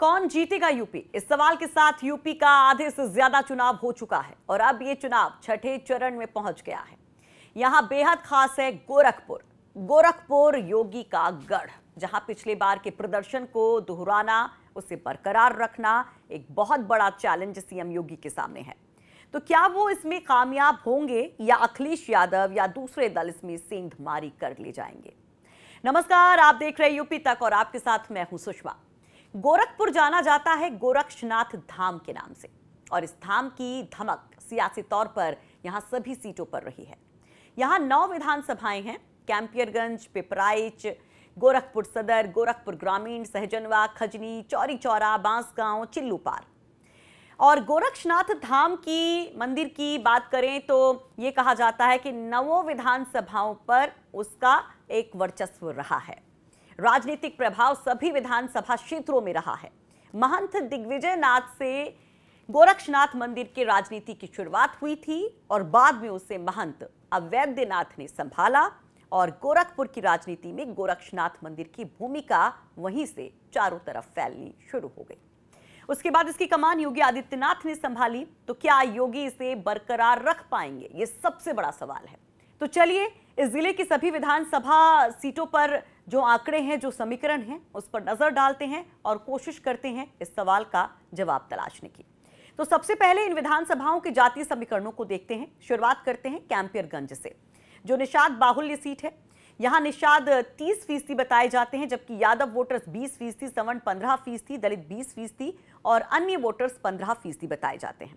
कौन जीतेगा यूपी इस सवाल के साथ यूपी का आधे से ज्यादा चुनाव हो चुका है और अब ये चुनाव छठे चरण में पहुंच गया है यहां बेहद खास है गोरखपुर गोरखपुर योगी का गढ़ जहां पिछले बार के प्रदर्शन को दोहराना उसे बरकरार रखना एक बहुत बड़ा चैलेंज सीएम योगी के सामने है तो क्या वो इसमें कामयाब होंगे या अखिलेश यादव या दूसरे दल इसमें सेंध मारी कर ले जाएंगे नमस्कार आप देख रहे यूपी तक और आपके साथ मैं हूं सुषमा गोरखपुर जाना जाता है गोरक्षनाथ धाम के नाम से और इस धाम की धमक सियासी तौर पर यहाँ सभी सीटों पर रही है यहाँ नौ विधानसभाएं हैं कैंपियरगंज पिपराइच गोरखपुर सदर गोरखपुर ग्रामीण सहजनवा खजनी चौरी चौरा बांसगांव चिल्लूपार और गोरक्षनाथ धाम की मंदिर की बात करें तो ये कहा जाता है कि नवों विधानसभाओं पर उसका एक वर्चस्व रहा है राजनीतिक प्रभाव सभी विधानसभा क्षेत्रों में रहा है महंत दिग्विजय नाथ से गोरक्षनाथ मंदिर के राजनीति की शुरुआत हुई थी और बाद में उसे महंत अवैद्यनाथ ने संभाला और गोरखपुर की राजनीति में गोरक्षनाथ मंदिर की भूमिका वहीं से चारों तरफ फैलनी शुरू हो गई उसके बाद इसकी कमान योगी आदित्यनाथ ने संभाली तो क्या योगी इसे बरकरार रख पाएंगे ये सबसे बड़ा सवाल है तो चलिए इस जिले की सभी विधानसभा सीटों पर जो आंकड़े हैं जो समीकरण हैं उस पर नज़र डालते हैं और कोशिश करते हैं इस सवाल का जवाब तलाशने की तो सबसे पहले इन विधानसभाओं के जातीय समीकरणों को देखते हैं शुरुआत करते हैं कैंपियरगंज से जो निषाद बाहुल्य सीट है यहाँ निषाद 30 फीसदी बताए जाते हैं जबकि यादव वोटर्स 20 फीसदी सवर्ण 15 फीसदी दलित 20 फीसदी और अन्य वोटर्स 15 फीसदी बताए जाते हैं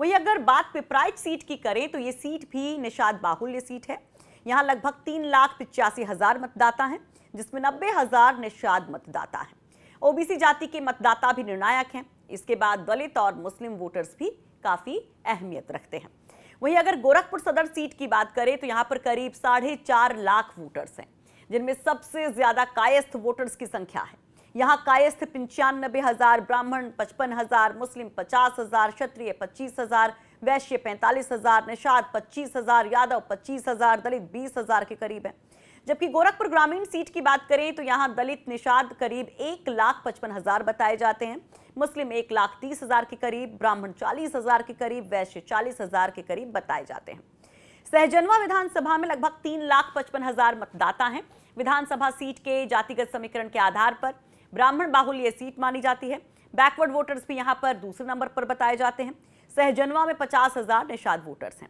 वहीं अगर बात पिपराइट सीट की करें तो ये सीट भी निषाद बाहुल्य सीट है यहाँ लगभग तीन लाख पिचासी हज़ार मतदाता हैं जिसमें नब्बे हजार निषाद मतदाता हैं ओबीसी जाति के मतदाता भी निर्णायक हैं इसके बाद दलित और मुस्लिम वोटर्स भी काफ़ी अहमियत रखते हैं वहीं अगर गोरखपुर सदर सीट की बात करें तो यहाँ पर करीब साढ़े चार लाख वोटर्स हैं जिनमें सबसे ज़्यादा कायस्थ वोटर्स की संख्या है यहाँ कायस्थ पंचानबे हजार ब्राह्मण पचपन हजार मुस्लिम पचास हजार क्षत्रिय पच्चीस हजार वैश्य पैंतालीस हजार निषाद पच्चीस हजार यादव पच्चीस हजार दलित बीस हजार के करीब है जबकि गोरखपुर ग्रामीण सीट की बात करें तो यहाँ दलित निषाद करीब एक लाख पचपन हजार बताए जाते हैं मुस्लिम एक लाख तीस हजार के करीब ब्राह्मण चालीस हजार के करीब वैश्य चालीस हजार के करीब बताए जाते हैं सहजनवा विधानसभा में लगभग तीन लाख पचपन हजार मतदाता हैं विधानसभा सीट के जातिगत समीकरण के आधार पर ब्राह्मण बाहुल ये सीट मानी जाती है बैकवर्ड वोटर्स भी यहाँ पर दूसरे नंबर पर बताए जाते हैं सहजनवा में पचास हजार निषाद वोटर्स हैं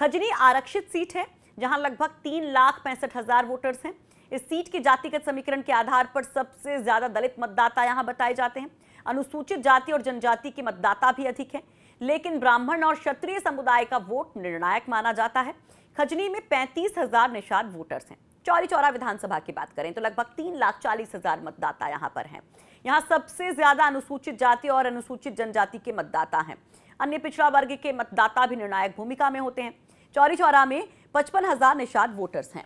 खजनी आरक्षित सीट है जहां लगभग तीन लाख पैंसठ हजार वोटर्स हैं इस सीट के जातिगत समीकरण के आधार पर सबसे ज्यादा दलित मतदाता यहां बताए जाते हैं अनुसूचित जाति और जनजाति के मतदाता भी अधिक हैं लेकिन ब्राह्मण और क्षत्रिय समुदाय का वोट निर्णायक माना जाता है खजनी में पैंतीस हजार निषाद वोटर्स हैं चौरी चौरा विधानसभा की बात करें तो लगभग तीन लाख चालीस हजार मतदाता यहाँ पर हैं यहाँ सबसे ज्यादा अनुसूचित जाति और अनुसूचित जनजाति के मतदाता हैं अन्य पिछड़ा वर्ग के मतदाता भी निर्णायक भूमिका में होते हैं चौरी चौरा में पचपन हजार निषाद वोटर्स हैं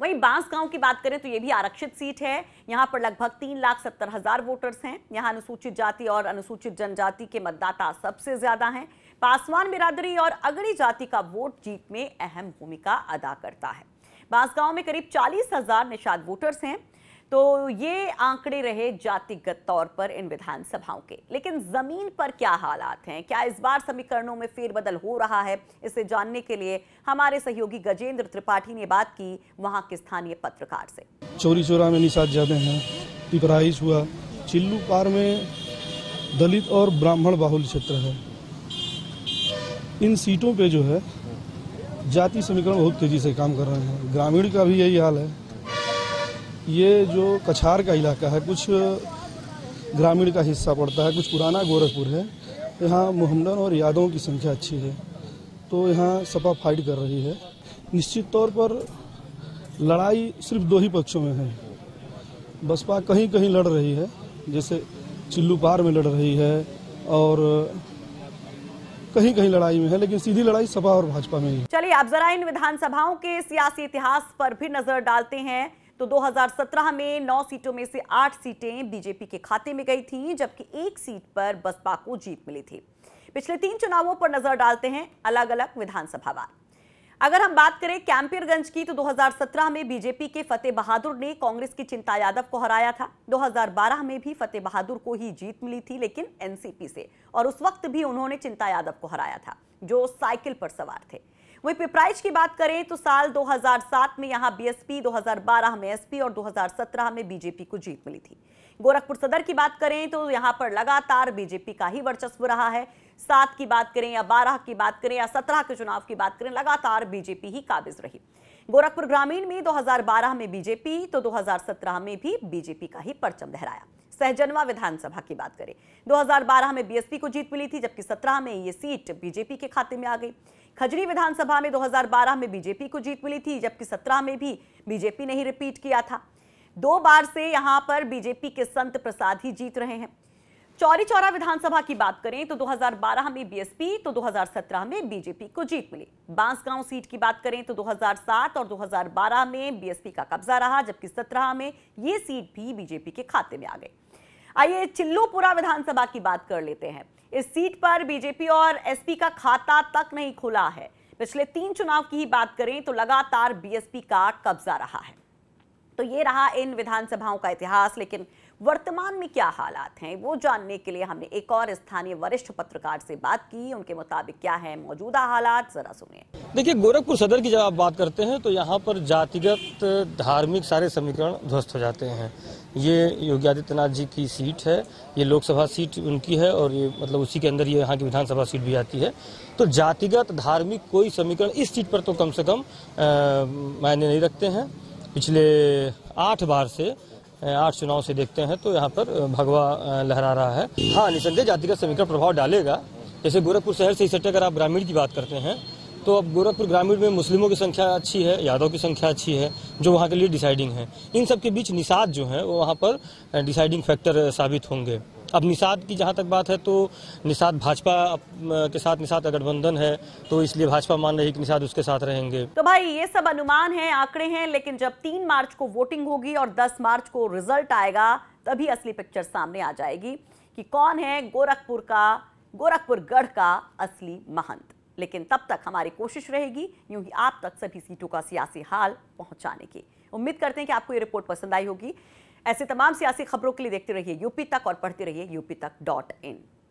वहीं बांसगांव की बात करें तो ये भी आरक्षित सीट है यहां पर लगभग तीन लाख सत्तर हजार वोटर्स हैं यहां अनुसूचित जाति और अनुसूचित जनजाति के मतदाता सबसे ज्यादा हैं पासवान बिरादरी और अगड़ी जाति का वोट जीत में अहम भूमिका अदा करता है बांसगांव में करीब चालीस हजार निषाद वोटर्स हैं तो ये आंकड़े रहे जातिगत तौर पर इन विधानसभाओं के लेकिन जमीन पर क्या हालात हैं क्या इस बार समीकरणों में फेरबदल हो रहा है इसे जानने के लिए हमारे सहयोगी गजेंद्र त्रिपाठी ने बात की वहां के स्थानीय पत्रकार से चोरी चोरा में निषाद ज्यादा हैं पिपराइस हुआ चिल्लू पार में दलित और ब्राह्मण बाहुल क्षेत्र है इन सीटों पर जो है जाति समीकरण बहुत तेजी से काम कर रहे हैं ग्रामीण का भी यही हाल है ये जो कछार का इलाका है कुछ ग्रामीण का हिस्सा पड़ता है कुछ पुराना गोरखपुर है यहाँ मुहमदन और यादवों की संख्या अच्छी है तो यहाँ सपा फाइट कर रही है निश्चित तौर पर लड़ाई सिर्फ दो ही पक्षों में है बसपा कहीं कहीं लड़ रही है जैसे चिल्लू पार में लड़ रही है और कहीं कहीं लड़ाई में है लेकिन सीधी लड़ाई सपा और भाजपा में ही चलिए आप जरा इन विधानसभाओं के सियासी इतिहास पर भी नजर डालते हैं तो 2017 में 9 सीटों में से 8 सीटें बीजेपी के खाते में गई थी जबकि एक सीट पर बसपा को जीत मिली थी पिछले तीन चुनावों पर नजर डालते हैं अलग अलग विधानसभा बार अगर हम बात करें कैंपियरगंज की तो 2017 में बीजेपी के फतेह बहादुर ने कांग्रेस की चिंता यादव को हराया था 2012 में भी फतेह बहादुर को ही जीत मिली थी लेकिन एनसीपी से और उस वक्त भी उन्होंने चिंता यादव को हराया था जो साइकिल पर सवार थे वहीं पिपराइच की बात करें तो साल 2007 में यहां बीएसपी 2012 में एसपी और 2017 में बीजेपी को जीत मिली थी गोरखपुर सदर की बात करें तो यहां पर लगातार बीजेपी का ही वर्चस्व रहा है सात की बात करें या बारह की बात करें या सत्रह के चुनाव की बात करें लगातार बीजेपी ही काबिज रही गोरखपुर ग्रामीण में 2012 में बीजेपी तो 2017 में भी बीजेपी का ही परचम लहराया सहजनवा विधानसभा की बात करें 2012 में बीएसपी को जीत मिली थी जबकि 17 में ये सीट बीजेपी के खाते में आ गई खजरी विधानसभा में 2012 में बीजेपी को जीत मिली थी जबकि 17 में भी बीजेपी ने ही रिपीट किया था दो बार से यहां पर बीजेपी के संत प्रसाद ही जीत रहे हैं चौरी चौरा विधानसभा की बात करें तो 2012 में बीएसपी तो 2017 में बीजेपी को जीत मिली बांसगांव सीट की बात करें तो 2007 और 2012 में बीएसपी का कब्जा रहा जबकि 17 में ये सीट भी बीजेपी के खाते में आ गई आइए चिल्लूपुरा विधानसभा की बात कर लेते हैं इस सीट पर बीजेपी और एसपी का खाता तक नहीं खुला है पिछले तीन चुनाव की ही बात करें तो लगातार बीएसपी का कब्जा रहा है तो ये रहा इन विधानसभाओं का इतिहास लेकिन वर्तमान में क्या हालात हैं वो जानने के लिए हमने एक और स्थानीय वरिष्ठ पत्रकार से बात की उनके मुताबिक क्या है मौजूदा हालात जरा सुनिए देखिए गोरखपुर सदर की जब आप बात करते हैं तो यहाँ पर जातिगत धार्मिक सारे समीकरण ध्वस्त हो जाते हैं ये योगी आदित्यनाथ जी की सीट है ये लोकसभा सीट उनकी है और ये मतलब उसी के अंदर ये यहाँ की विधानसभा सीट भी आती है तो जातिगत धार्मिक कोई समीकरण इस सीट पर तो कम से कम मायने नहीं रखते हैं पिछले आठ बार से आठ चुनाव से देखते हैं तो यहाँ पर भगवा लहरा रहा है हाँ निसंदेह जातिगत समीकरण प्रभाव डालेगा जैसे गोरखपुर शहर से इसे अगर आप ग्रामीण की बात करते हैं तो अब गोरखपुर ग्रामीण में मुस्लिमों की संख्या अच्छी है यादव की संख्या अच्छी है जो वहाँ के लिए डिसाइडिंग है इन सब के बीच निषाद जो है वो वहाँ पर डिसाइडिंग फैक्टर साबित होंगे अब निषाद की जहाँ तक बात है तो निषाद भाजपा के साथ निषाद का गठबंधन है तो इसलिए भाजपा मान रही है कि निषाद उसके साथ रहेंगे तो भाई ये सब अनुमान है आंकड़े हैं लेकिन जब तीन मार्च को वोटिंग होगी और दस मार्च को रिजल्ट आएगा तभी असली पिक्चर सामने आ जाएगी कि कौन है गोरखपुर का गोरखपुर गढ़ का असली महंत लेकिन तब तक हमारी कोशिश रहेगी यूं ही आप तक सभी सीटों का सियासी हाल पहुंचाने की उम्मीद करते हैं कि आपको ये रिपोर्ट पसंद आई होगी ऐसे तमाम सियासी खबरों के लिए देखते रहिए यूपी तक और पढ़ते रहिए यूपी तक डॉट इन